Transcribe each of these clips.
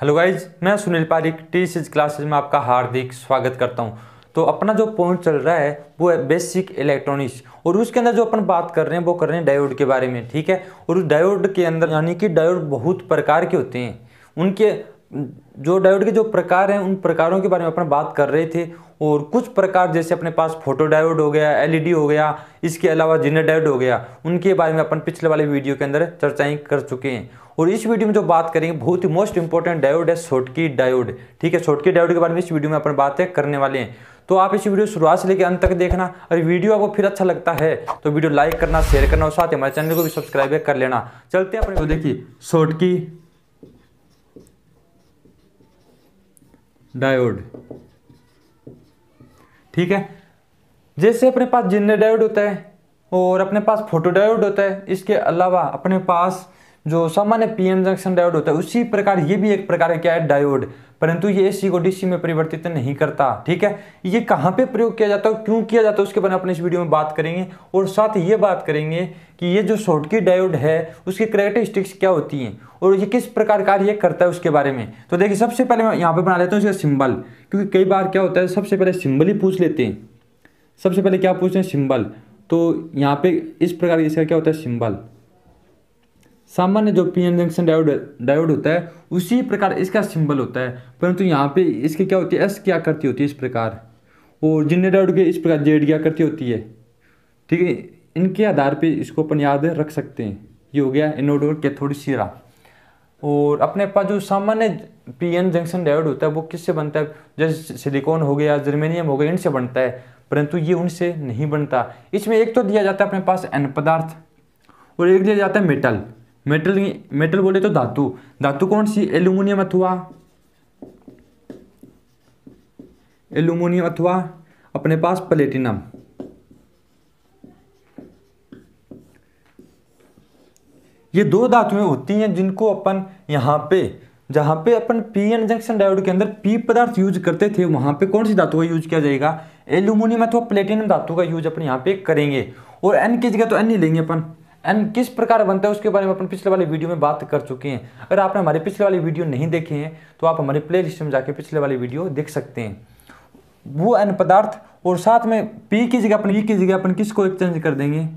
hello guys मैं सुनील पारिक टी सीज क्लासेज में आपका हार्दिक स्वागत करता हूं तो अपना जो पॉइंट चल रहा है वो है बेसिक इलेक्ट्रॉनिक्स और उसके अंदर जो अपन बात कर रहे हैं वो कर रहे हैं डायोड के बारे में ठीक है और उस डायोड के अंदर यानी कि डायोड बहुत प्रकार के होते हैं उनके जो डायोड के जो प्रकार हैं उन प्रकारों के बारे में अपन बात कर रहे थे और कुछ प्रकार जैसे अपने पास फोटो डायोड हो गया एलईडी हो गया इसके अलावा जिनर डायोड हो गया उनके बारे में अपन पिछले वाले वीडियो के अंदर चर्चाएं कर चुके हैं और इस वीडियो में जो बात करेंगे बहुत ही मोस्ट इंपॉर्टेंट डायोड है छोटकी डायोड ठीक है छोटकी डायोड के बारे में इस वीडियो में अपन बातें करने वाले हैं तो आप इस वीडियो शुरुआत से लेकर अंत तक देखना और वीडियो आपको फिर अच्छा लगता है तो वीडियो लाइक करना शेयर करना और साथ ही हमारे चैनल को भी सब्सक्राइब कर लेना चलते हैं अपने देखिए छोटकी डायोड ठीक है जैसे अपने पास जिन्ने डायोड होता है और अपने पास फोटो डायोड होता है इसके अलावा अपने पास जो सामान्य पीएम जंक्शन डायोड होता है उसी प्रकार ये भी एक प्रकार का क्या है डायोड परंतु ये एसी को डीसी में परिवर्तित नहीं करता ठीक है ये कहाँ पे प्रयोग किया जाता है क्यों किया जाता है उसके बारे में अपने इस वीडियो में बात करेंगे और साथ ये बात करेंगे कि ये जो शॉर्ट की डायोड है उसकी करेक्टरिस्टिक्स क्या होती हैं और ये किस प्रकार कार्य करता है उसके बारे में तो देखिए सबसे पहले मैं यहाँ पर बना लेता हूँ इसका सिम्बल क्योंकि कई बार क्या होता है सबसे पहले सिम्बल ही पूछ लेते हैं सबसे पहले क्या पूछते हैं सिम्बल तो यहाँ पर इस प्रकार इसका क्या होता है सिम्बल सामान्य जो पीएन जंक्शन डायोड डायोड होता है उसी प्रकार इसका सिंबल होता है परंतु यहाँ पे इसके क्या होती है एस क्या करती होती है इस प्रकार और जिन्हें डायोड के इस प्रकार जेड क्या करती होती है ठीक है इनके आधार पे इसको अपन याद रख सकते हैं ये हो गया एनोड और कैथोड सीरा और अपने पास जो सामान्य पी जंक्शन डायोड होता है वो किससे बनता है जैसे सिलिकॉन हो गया जर्मेनियम हो गया इनसे बनता है परंतु ये उनसे नहीं बनता इसमें एक तो दिया जाता है अपने पास एन पदार्थ और एक दिया जाता है मेटल मेटल मेटल बोले तो धातु धातु कौन सी एल्यूमिनियम अथवा एल्यूमिनियम अथवा अपने पास प्लेटिनम ये दो धातुएं होती हैं जिनको अपन यहाँ पे जहां पे अपन पी एन जंक्शन डायोड के अंदर पी पदार्थ यूज करते थे वहां पे कौन सी धातु का यूज किया जाएगा एल्यूमिनियम अथवा प्लेटिनम धातु का यूज अपन यहाँ पे करेंगे और एन की जगह तो एन ही लेंगे अपन एंड किस प्रकार बनता है उसके बारे में अपन पिछले वाले वीडियो में बात कर चुके हैं अगर आपने हमारे पिछले वाली वीडियो नहीं देखे हैं तो आप हमारे प्ले लिस्ट में जाके पिछले वाली वीडियो देख सकते हैं वो एन पदार्थ और साथ में पी की जगह अपन ई e की जगह अपन को एक्सचेंज कर देंगे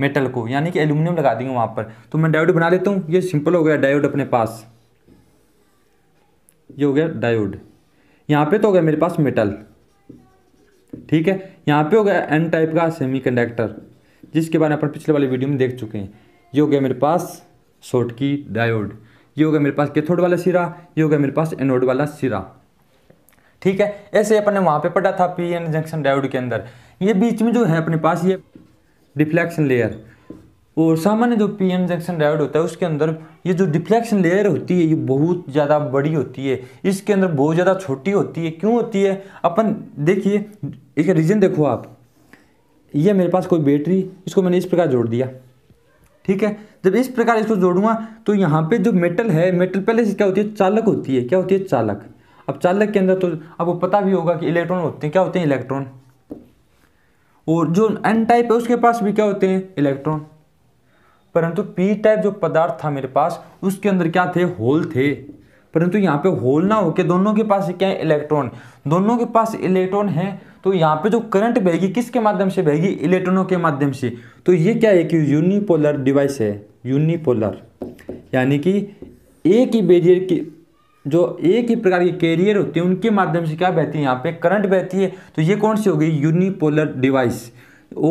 मेटल को यानी कि एल्यूमिनियम लगा देंगे वहाँ पर तो मैं डायोड बना लेता हूँ ये सिंपल हो गया डायोड अपने पास ये हो गया डायोड यहाँ पे तो हो गया मेरे पास मेटल ठीक है यहाँ पे हो गया एन टाइप का सेमीकंडक्टर जिसके बारे में अपन पिछले वाले वीडियो में देख चुके हैं ये हो गया मेरे पास की डायोड ये हो गया मेरे पास कैथोड वाला सिरा ये हो गया मेरे पास एनोड वाला सिरा ठीक है ऐसे अपन ने वहाँ पे पढ़ा था पी एन जंक्शन डायोड के अंदर ये बीच में जो है अपने पास ये डिफ्लेक्शन लेयर और सामान्य जो पी एन जंक्शन डायोड होता है उसके अंदर ये जो डिफ्लेक्शन लेयर होती है ये बहुत ज़्यादा बड़ी होती है इसके अंदर बहुत ज़्यादा छोटी होती है क्यों होती है अपन देखिए एक रीज़न देखो आप ये मेरे पास कोई बैटरी इसको मैंने इस प्रकार जोड़ दिया ठीक है जब इस प्रकार इसको जोड़ूंगा तो यहाँ पे जो मेटल है मेटल पहले से क्या होती है चालक होती है क्या होती है चालक अब चालक के अंदर तो आपको पता भी होगा कि इलेक्ट्रॉन होते हैं क्या होते हैं इलेक्ट्रॉन और जो एन टाइप है उसके पास भी क्या होते हैं इलेक्ट्रॉन परंतु पी टाइप जो पदार्थ था मेरे पास उसके अंदर क्या थे होल थे परंतु यहाँ पे होल ना हो के दोनों के पास क्या है इलेक्ट्रॉन दोनों के पास इलेक्ट्रॉन है तो यहाँ पे जो करंट बहेगी किसके माध्यम से बहेगी इलेक्ट्रॉनों के माध्यम से तो ये क्या है कि यूनिपोलर डिवाइस है यूनिपोलर यानी कि एक ही बेरियर की जो एक ही प्रकार की कैरियर होते हैं उनके माध्यम से क्या बहती है यहाँ पे करंट बहती है तो ये कौन सी होगी यूनिपोलर डिवाइस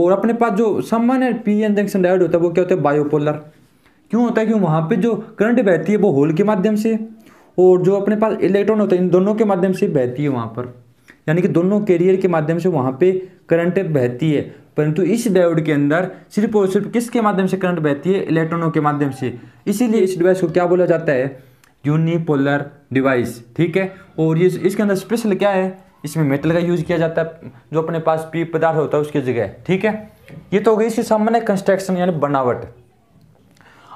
और अपने पास जो सामान्य पी एन जंक्शन डायोड होता है वो क्या होता है बायोपोलर क्यों होता है कि वहाँ पे जो करंट बहती है वो होल के माध्यम से और जो अपने पास इलेक्ट्रॉन होता है इन दोनों के माध्यम से बहती है वहाँ पर यानी कि दोनों कैरियर के माध्यम से वहाँ पे करंट बहती है परंतु इस डायोड के अंदर सिर्फ और सिर्फ किसके माध्यम से करंट बहती है इलेक्ट्रॉनों के माध्यम से इसीलिए इस डिवाइस को क्या बोला जाता है यूनिपोलर डिवाइस ठीक है और ये इसके अंदर स्पेशल क्या है इसमें मेटल का यूज किया जाता है जो अपने पास पी पदार्थ होता है उसकी जगह ठीक है ये तो हो गई इसके सामान्य कंस्ट्रक्शन यानी बनावट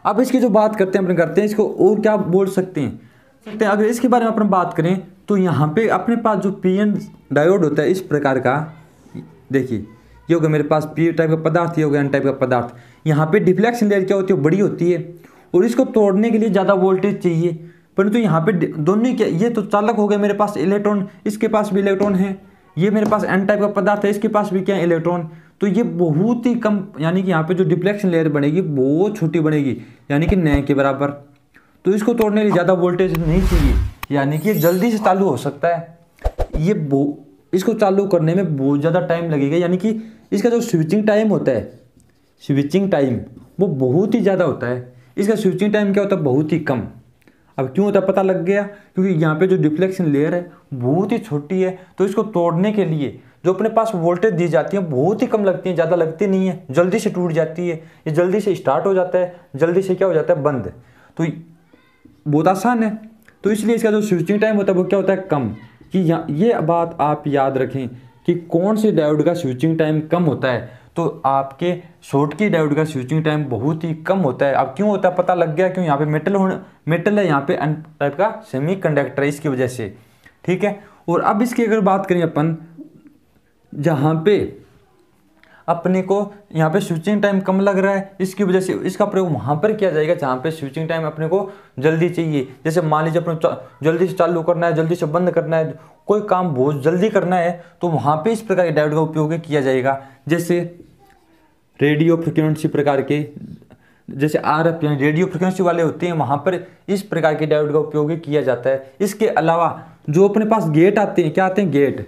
अब इसकी जो बात करते हैं अपने करते हैं इसको और क्या बोल सकते हैं सकते हैं अगर इसके बारे में अपन बात करें तो यहाँ पे अपने पास जो पी एन डायोड होता है इस प्रकार का देखिए ये हो गया मेरे पास पी टाइप का पदार्थ ये हो गया एन टाइप का पदार्थ यहाँ पे डिफ्लेक्शन लेयर क्या होती है बड़ी होती है और इसको तोड़ने के लिए ज़्यादा वोल्टेज चाहिए परंतु तो यहाँ पे दोनों क्या ये तो चालक हो गया मेरे पास इलेक्ट्रॉन इसके पास भी इलेक्ट्रॉन है ये मेरे पास एन टाइप का पदार्थ है इसके पास भी क्या इलेक्ट्रॉन तो ये बहुत ही कम यानी कि यहाँ पर जो डिफ्लेक्शन लेयर बनेगी बहुत छोटी बनेगी यानी कि नए के बराबर तो इसको तोड़ने के लिए ज़्यादा वोल्टेज नहीं चाहिए यानी कि जल्दी से चालू हो सकता है ये बो इसको चालू करने में बहुत ज़्यादा टाइम लगेगा यानी कि इसका जो स्विचिंग टाइम होता है स्विचिंग टाइम वो बहुत ही ज़्यादा होता है इसका स्विचिंग टाइम क्या होता है बहुत ही कम अब क्यों होता है पता लग गया क्योंकि यहाँ पे जो डिफ्लेक्शन लेयर है बहुत ही छोटी है तो इसको तोड़ने के लिए जो अपने पास वोल्टेज दी जाती है बहुत ही कम लगती है ज़्यादा लगती नहीं है जल्दी से टूट जाती है ये जल्दी से स्टार्ट हो जाता है जल्दी से क्या हो जाता है बंद तो बहुत आसान है तो इसलिए इसका जो स्विचिंग टाइम होता है वो क्या होता है कम कि ये बात आप याद रखें कि कौन से डायोड का स्विचिंग टाइम कम होता है तो आपके शॉर्ट की डायोड का स्विचिंग टाइम बहुत ही कम होता है अब क्यों होता है पता लग गया क्यों यहाँ पे मेटल होने मेटल है यहाँ पे अन टाइप का सेमी कंडक्टर है इसकी वजह से ठीक है और अब इसकी अगर बात करें अपन जहाँ पे अपने को यहाँ पे स्विचिंग टाइम कम लग रहा है इसकी वजह से इसका प्रयोग वहाँ पर किया जाएगा जहाँ पे स्विचिंग टाइम अपने को जल्दी चाहिए जैसे मान लीजिए अपने जल्दी से चालू करना है जल्दी से बंद करना है कोई काम बहुत जल्दी करना है तो वहाँ पर इस प्रकार के डायोड का उपयोग किया जाएगा जैसे रेडियो फ्रिक्वेंसी प्रकार के जैसे आर एफ यानी रेडियो फ्रिक्वेंसी वाले होते हैं वहाँ पर इस प्रकार के डायोड का उपयोग किया जाता है इसके अलावा जो अपने पास गेट आते हैं क्या आते हैं गेट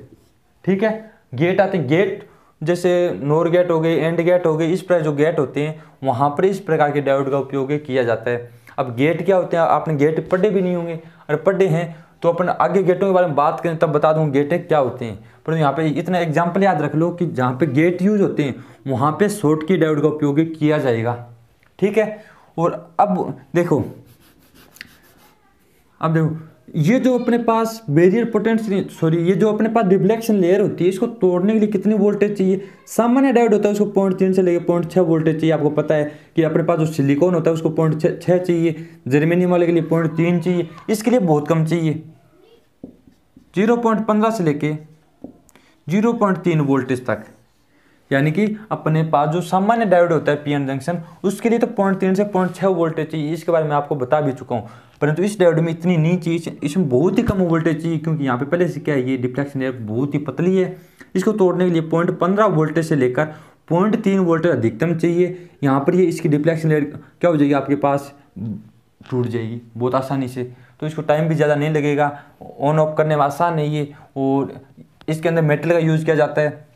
ठीक है गेट आते हैं गेट जैसे नोर गेट हो गए एंड गेट हो गए इस प्रकार जो गेट होते हैं वहाँ पर इस प्रकार के डायोड का उपयोग किया जाता है अब गेट क्या होते हैं आपने गेट पढ़े भी नहीं होंगे और पढ़े हैं तो अपन आगे गेटों के बारे में बात करें तब बता दूँ गेट क्या होते हैं पर यहाँ पे इतना एग्जाम्पल याद रख लो कि जहाँ पे गेट यूज होते हैं वहाँ पे शॉर्ट की डायोड का उपयोग किया जाएगा ठीक है और अब देखो अब देखो ये जो अपने पास बेरियर पोटेंशियल सॉरी ये जो अपने पास रिफ्लेक्शन लेयर होती है इसको तोड़ने के लिए कितनी वोल्टेज चाहिए सामान्य डायोड होता है उसको पॉइंट तीन से लेकर पॉइंट छः वोल्टेज चाहिए आपको पता है कि अपने पास जो सिलिकॉन होता है उसको पॉइंट छः चाहिए जर्मेनियम वाले के लिए पॉइंट तीन चाहिए इसके लिए बहुत कम चाहिए जीरो पॉइंट पंद्रह से लेके जीरो पॉइंट तीन वोल्टेज तक यानी कि अपने पास जो सामान्य डायोड होता है पीएन जंक्शन उसके लिए तो पॉइंट तीन से पॉइंट छः वोल्टेज चाहिए इसके बारे में आपको बता भी चुका हूँ परंतु इस डायोड में इतनी नीच इसमें बहुत ही कम वोल्टेज चाहिए क्योंकि यहाँ पे पहले से क्या है ये डिफ्लेक्शन एयर बहुत ही पतली है इसको तोड़ने के लिए पॉइंट पंद्रह वोल्टेज से लेकर पॉइंट तीन वोल्टेज अधिकतम चाहिए यहाँ पर ये इसकी डिफ्लेक्शन एयर क्या हो जाएगी आपके पास टूट जाएगी बहुत आसानी से तो इसको टाइम भी ज़्यादा नहीं लगेगा ऑन ऑफ करने में आसान नहीं है और इसके अंदर मेटल का यूज़ किया जाता है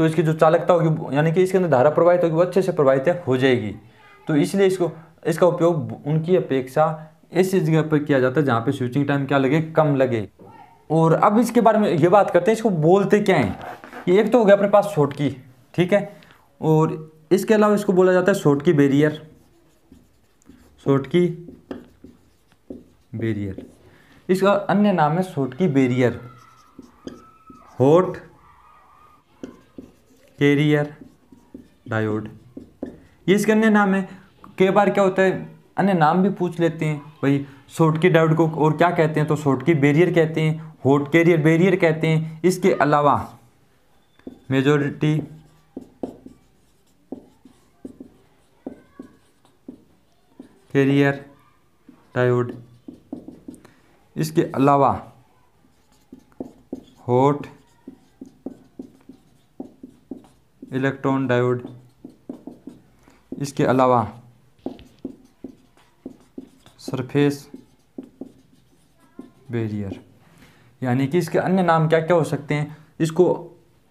तो इसकी जो चालकता होगी यानी कि इसके अंदर धारा प्रवाहित होगी वो अच्छे से प्रवाहित हो जाएगी तो इसलिए इसको इसका उपयोग उनकी अपेक्षा ऐसी जगह पर किया जाता है जहाँ पर स्विचिंग टाइम क्या लगे कम लगे और अब इसके बारे में ये बात करते हैं इसको बोलते क्या हैं ये एक तो हो गया अपने पास शोट की ठीक है और इसके अलावा इसको बोला जाता है शोट की बैरियर शोट की बैरियर इसका अन्य नाम है शोट की बैरियर होट कैरियर डायोड ये इसके अन्य नाम है कई बार क्या होता है अन्य नाम भी पूछ लेते हैं भाई की डायोड को और क्या कहते हैं तो की बैरियर कहते हैं होट कैरियर बैरियर कहते हैं इसके अलावा मेजोरिटी कैरियर डायोड इसके अलावा होट इलेक्ट्रॉन डायोड इसके अलावा सरफेस बेरियर यानी कि इसके अन्य नाम क्या क्या हो सकते हैं इसको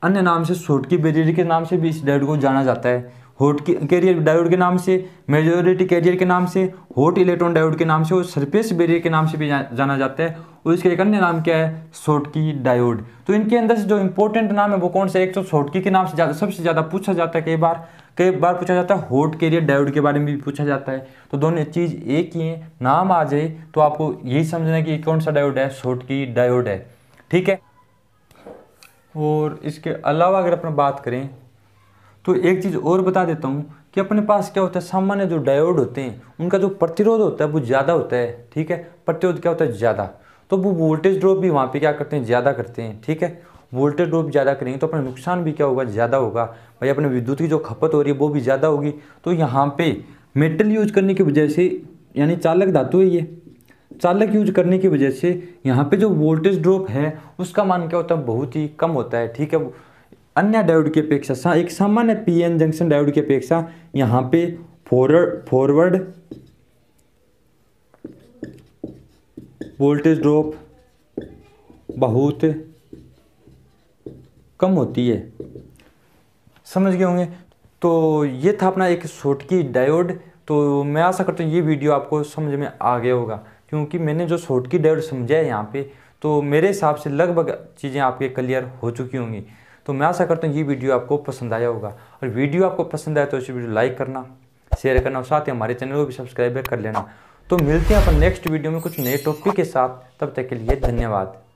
अन्य नाम से की बैरियर के नाम से भी इस डायोड को जाना जाता है होट कैरियर डायोड के नाम से मेजोरिटी कैरियर के नाम से होट इलेक्ट्रॉन डायोड के नाम से और सरफेस बेरियर के नाम से भी जा, जाना जाता है और इसके एक अन्य नाम क्या है शोटकी डायोड तो इनके अंदर से जो इंपॉर्टेंट नाम है वो कौन सा एक तो शोटकी के नाम से ज़्यादा सबसे ज़्यादा पूछा जाता है कई बार कई बार पूछा जाता है होट कैरियर डायोड के बारे में भी पूछा जाता है तो दोनों चीज़ एक ही है नाम आ जाए तो आपको यही समझना है कि कौन सा डायोड है सोटकी डायोड है ठीक है और इसके अलावा अगर अपन बात करें तो एक चीज़ और बता देता हूँ कि अपने पास क्या होता है सामान्य जो डायोड होते हैं उनका जो प्रतिरोध होता है वो ज़्यादा होता है ठीक है प्रतिरोध क्या होता है ज़्यादा तो वो वोल्टेज ड्रॉप भी वहाँ पे क्या करते हैं ज़्यादा करते हैं ठीक है वोल्टेज ड्रॉप ज़्यादा करेंगे तो अपना नुकसान भी क्या होगा ज़्यादा होगा भाई अपने विद्युत की जो खपत हो रही है वो भी ज़्यादा होगी तो यहाँ पे मेटल यूज करने की वजह से यानी चालक धातु है ये चालक यूज करने की वजह से यहाँ पे जो वोल्टेज ड्रॉप है उसका मान क्या होता है बहुत ही कम होता है ठीक है अन्य डायोड की अपेक्षा एक सामान्य पीएन जंक्शन डायोड की अपेक्षा यहां पे फॉरवर्ड फॉरवर्ड वोल्टेज ड्रॉप बहुत कम होती है समझ गए होंगे तो ये था अपना एक शॉटकी डायोड तो मैं आशा करता हूँ ये वीडियो आपको समझ में आ गया होगा क्योंकि मैंने जो शॉटकी डायोड समझा है यहाँ पे तो मेरे हिसाब से लगभग चीज़ें आपके क्लियर हो चुकी होंगी तो मैं आशा करता हूँ ये वीडियो आपको पसंद आया होगा और वीडियो आपको पसंद आया तो इस वीडियो लाइक करना शेयर करना और साथ ही हमारे चैनल को भी सब्सक्राइब कर लेना तो मिलते हैं अपन नेक्स्ट वीडियो में कुछ नए टॉपिक के साथ तब तक के लिए धन्यवाद